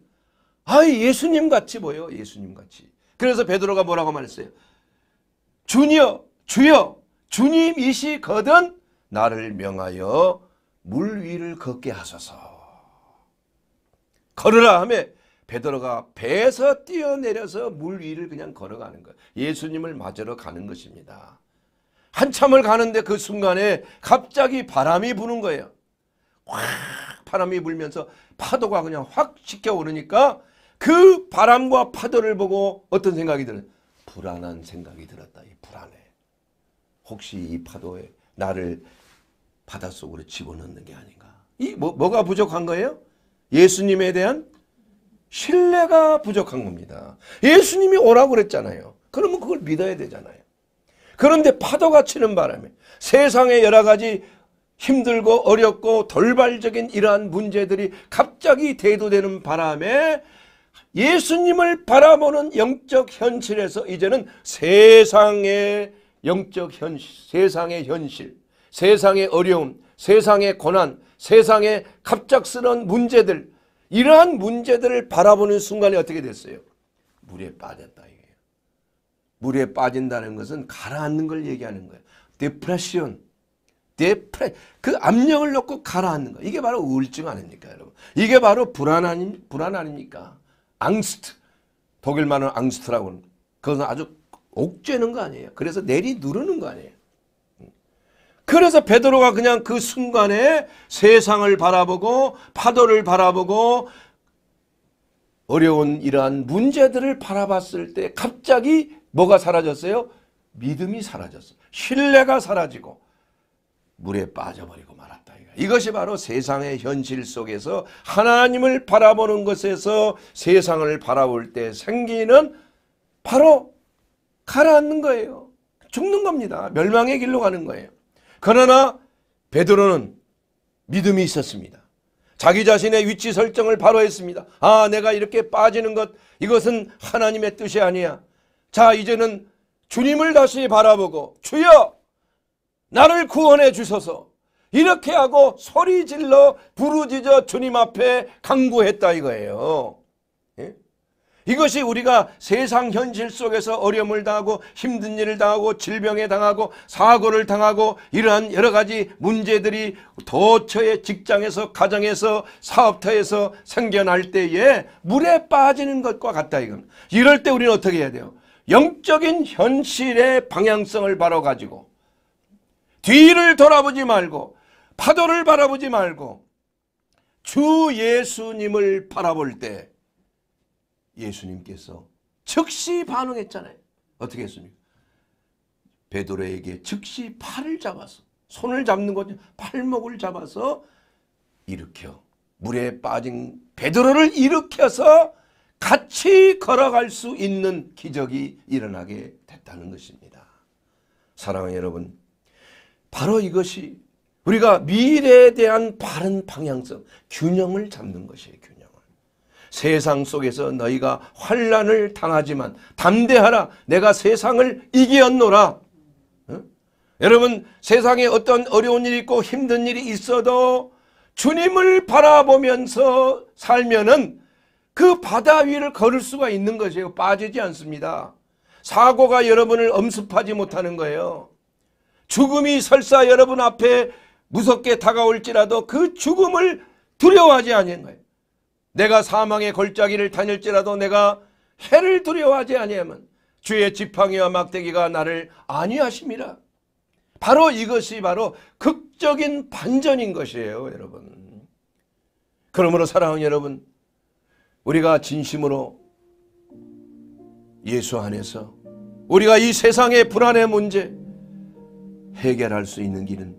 아이 예수님 같이 보여. 예수님 같이. 그래서 베드로가 뭐라고 말했어요? 주니 주여 주님이시거든 나를 명하여 물 위를 걷게 하소서. 걸으라 하며 베드로가 배에서 뛰어내려서 물 위를 그냥 걸어가는 거예수님을 맞으러 가는 것입니다. 한참을 가는데 그 순간에 갑자기 바람이 부는 거예요. 확 바람이 불면서 파도가 그냥 확 치켜오르니까 그 바람과 파도를 보고 어떤 생각이 드는 불안한 생각이 들었다. 불안해. 혹시 이 파도에 나를 바닷속으로 집어넣는 게 아닌가. 이 뭐, 뭐가 부족한 거예요? 예수님에 대한 신뢰가 부족한 겁니다. 예수님이 오라고 그랬잖아요. 그러면 그걸 믿어야 되잖아요. 그런데 파도가 치는 바람에 세상의 여러 가지 힘들고 어렵고 돌발적인 이러한 문제들이 갑자기 대두되는 바람에 예수님을 바라보는 영적 현실에서 이제는 세상의 영적 현실, 세상의 현실, 세상의 어려움, 세상의 고난, 세상의 갑작스러운 문제들 이러한 문제들을 바라보는 순간에 어떻게 됐어요? 물에 빠졌다 이게 물에 빠진다는 것은 가라앉는 걸 얘기하는 거예요. 디프레션. 디프레 그 압력을 놓고 가라앉는 거. 이게 바로 우울증 아닙니까, 여러분? 이게 바로 불안 아니 불안 아닙니까? 앙스트. 독일말은 앙스트라고 하는 그것은 아주 옥죄는 거 아니에요. 그래서 내리 누르는 거 아니에요. 그래서 베드로가 그냥 그 순간에 세상을 바라보고 파도를 바라보고 어려운 이러한 문제들을 바라봤을 때 갑자기 뭐가 사라졌어요? 믿음이 사라졌어. 요 신뢰가 사라지고 물에 빠져버리고 말았다. 이것이 바로 세상의 현실 속에서 하나님을 바라보는 것에서 세상을 바라볼 때 생기는 바로 가라앉는 거예요. 죽는 겁니다. 멸망의 길로 가는 거예요. 그러나 베드로는 믿음이 있었습니다. 자기 자신의 위치 설정을 바로 했습니다. 아 내가 이렇게 빠지는 것 이것은 하나님의 뜻이 아니야. 자 이제는 주님을 다시 바라보고 주여 나를 구원해 주소서 이렇게 하고 소리 질러 부르짖어 주님 앞에 강구했다 이거예요. 이것이 우리가 세상 현실 속에서 어려움을 당하고 힘든 일을 당하고 질병에 당하고 사고를 당하고 이러한 여러 가지 문제들이 도처의 직장에서 가정에서 사업터에서 생겨날 때에 물에 빠지는 것과 같다 이건. 이럴 때 우리는 어떻게 해야 돼요? 영적인 현실의 방향성을 바로 가지고 뒤를 돌아보지 말고 파도를 바라보지 말고 주 예수님을 바라볼 때 예수님께서 즉시 반응했잖아요. 어떻게 했습니까? 베드로에게 즉시 팔을 잡아서 손을 잡는 거죠. 팔목을 잡아서 일으켜 물에 빠진 베드로를 일으켜서 같이 걸어갈 수 있는 기적이 일어나게 됐다는 것입니다. 사랑하는 여러분, 바로 이것이 우리가 미래에 대한 바른 방향성, 균형을 잡는 것이에요. 균형. 세상 속에서 너희가 환란을 당하지만 담대하라 내가 세상을 이기었노라. 어? 여러분 세상에 어떤 어려운 일이 있고 힘든 일이 있어도 주님을 바라보면서 살면은 그 바다 위를 걸을 수가 있는 것이에요. 빠지지 않습니다. 사고가 여러분을 엄습하지 못하는 거예요. 죽음이 설사 여러분 앞에 무섭게 다가올지라도 그 죽음을 두려워하지 않는 거예요. 내가 사망의 골짜기를 다닐지라도 내가 해를 두려워하지 아니하면 주의 지팡이와 막대기가 나를 안위하십니다. 바로 이것이 바로 극적인 반전인 것이에요 여러분. 그러므로 사랑하는 여러분 우리가 진심으로 예수 안에서 우리가 이 세상의 불안의 문제 해결할 수 있는 길은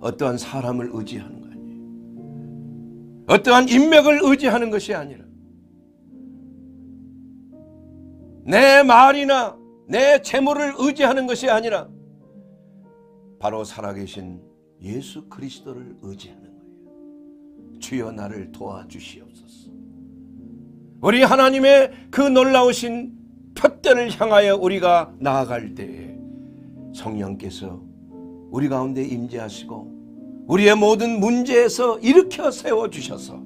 어떠한 사람을 의지하는 것. 어떠한 인맥을 의지하는 것이 아니라 내 말이나 내 재물을 의지하는 것이 아니라 바로 살아계신 예수 그리스도를 의지하는 거예요. 주여 나를 도와주시옵소서. 우리 하나님의 그 놀라우신 표대를 향하여 우리가 나아갈 때에 성령께서 우리 가운데 임재하시고 우리의 모든 문제에서 일으켜 세워주셔서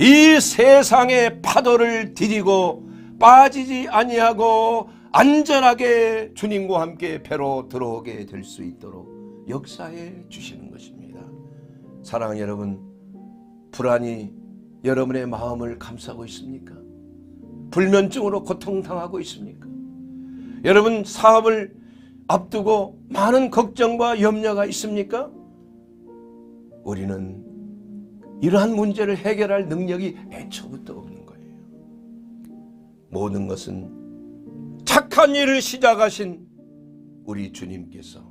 이 세상의 파도를 디디고 빠지지 아니하고 안전하게 주님과 함께 배로 들어오게 될 수 있도록 역사해 주시는 것입니다. 사랑하는 여러분, 불안이 여러분의 마음을 감싸고 있습니까? 불면증으로 고통당하고 있습니까? 여러분 사업을 앞두고 많은 걱정과 염려가 있습니까? 우리는 이러한 문제를 해결할 능력이 애초부터 없는 거예요. 모든 것은 착한 일을 시작하신 우리 주님께서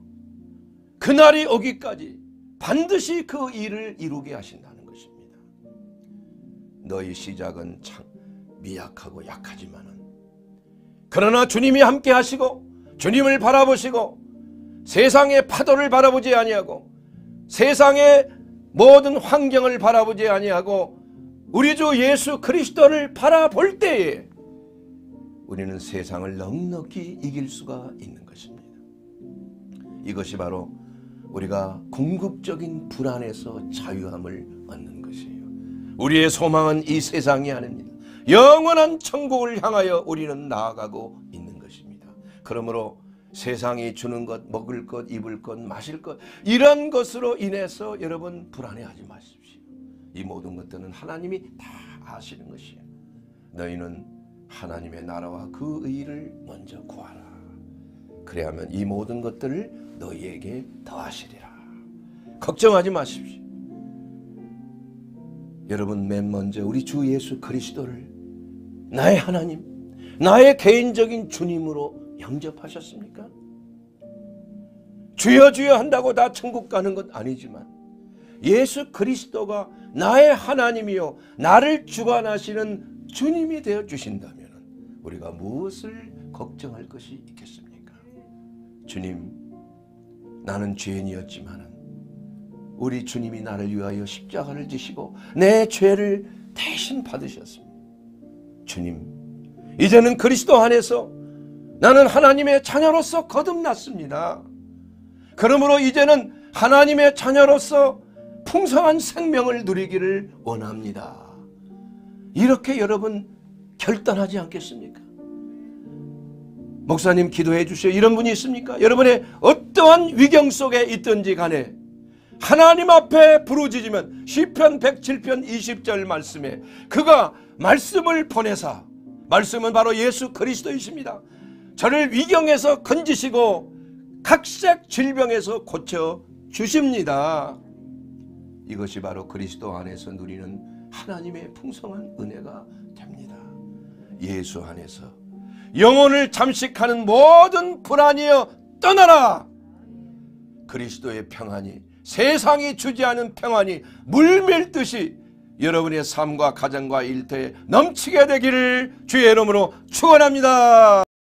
그날이 오기까지 반드시 그 일을 이루게 하신다는 것입니다. 너희 시작은 참 미약하고 약하지만은 그러나 주님이 함께 하시고 주님을 바라보시고 세상의 파도를 바라보지 아니하고 세상의 모든 환경을 바라보지 아니하고 우리 주 예수 그리스도를 바라볼 때에 우리는 세상을 넉넉히 이길 수가 있는 것입니다. 이것이 바로 우리가 궁극적인 불안에서 자유함을 얻는 것이에요. 우리의 소망은 이 세상이 아닙니다. 영원한 천국을 향하여 우리는 나아가고 있는 것입니다. 그러므로 세상이 주는 것, 먹을 것, 입을 것, 마실 것 이런 것으로 인해서 여러분 불안해하지 마십시오. 이 모든 것들은 하나님이 다 아시는 것이에요. 너희는 하나님의 나라와 그 의를 먼저 구하라. 그래야면 이 모든 것들을 너희에게 더하시리라. 걱정하지 마십시오. 여러분 맨 먼저 우리 주 예수 그리스도를 나의 하나님, 나의 개인적인 주님으로 영접하셨습니까? 주여 주여 한다고 다 천국 가는 것 아니지만 예수 그리스도가 나의 하나님이요 나를 주관하시는 주님이 되어 주신다면 우리가 무엇을 걱정할 것이 있겠습니까? 주님 나는 죄인이었지만 우리 주님이 나를 위하여 십자가를 지시고 내 죄를 대신 받으셨습니다. 주님 이제는 그리스도 안에서 나는 하나님의 자녀로서 거듭났습니다. 그러므로 이제는 하나님의 자녀로서 풍성한 생명을 누리기를 원합니다. 이렇게 여러분 결단하지 않겠습니까? 목사님 기도해 주세요. 이런 분이 있습니까? 여러분의 어떠한 위경 속에 있든지 간에 하나님 앞에 부르짖으면 시편 107편 20절 말씀에 그가 말씀을 보내사 말씀은 바로 예수 그리스도이십니다. 저를 위경에서 건지시고 각색 질병에서 고쳐 주십니다. 이것이 바로 그리스도 안에서 누리는 하나님의 풍성한 은혜가 됩니다. 예수 안에서 영혼을 잠식하는 모든 불안이여 떠나라. 그리스도의 평안이 세상이 주지 않은 평안이 물밀듯이 여러분의 삶과 가정과 일터에 넘치게 되기를 주의 이름으로 축원합니다.